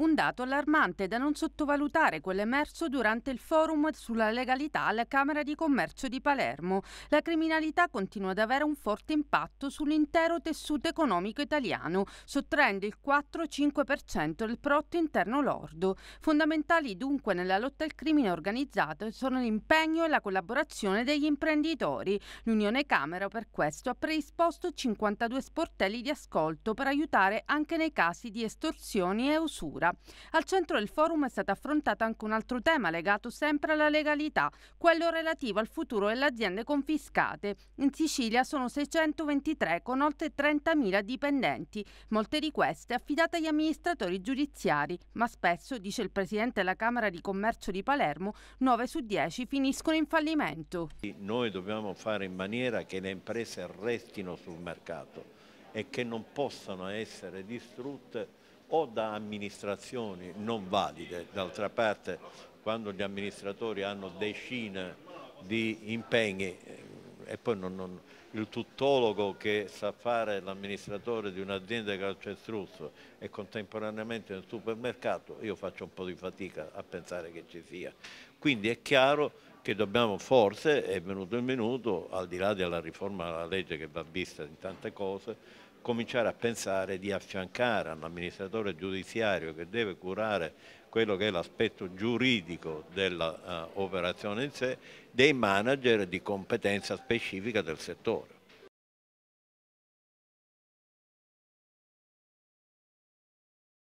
Un dato allarmante da non sottovalutare quello emerso durante il forum sulla legalità alla Camera di Commercio di Palermo. La criminalità continua ad avere un forte impatto sull'intero tessuto economico italiano, sottraendo il 4-5% del prodotto interno lordo. Fondamentali dunque nella lotta al crimine organizzato sono l'impegno e la collaborazione degli imprenditori. L'Unione Camera per questo ha predisposto 52 sportelli di ascolto per aiutare anche nei casi di estorsioni e usura cultura. Al centro del forum è stato affrontato anche un altro tema legato sempre alla legalità, quello relativo al futuro delle aziende confiscate. In Sicilia sono 623 con oltre 30.000 dipendenti, molte di queste affidate agli amministratori giudiziari, ma spesso, dice il presidente della Camera di Commercio di Palermo, 9 su 10 finiscono in fallimento. Noi dobbiamo fare in maniera che le imprese restino sul mercato e che non possano essere distrutte o da amministrazioni non valide. D'altra parte quando gli amministratori hanno decine di impegni eh, e poi non, non, il tuttologo che sa fare l'amministratore di un'azienda di calcestruzzo e contemporaneamente nel supermercato, io faccio un po' di fatica a pensare che ci sia. Quindi è chiaro che dobbiamo forse, è venuto il minuto, al di là della riforma della legge che va vista in tante cose, cominciare a pensare di affiancare all'amministratore giudiziario che deve curare quello che è l'aspetto giuridico dell'operazione eh, in sé, dei manager di competenza specifica del settore.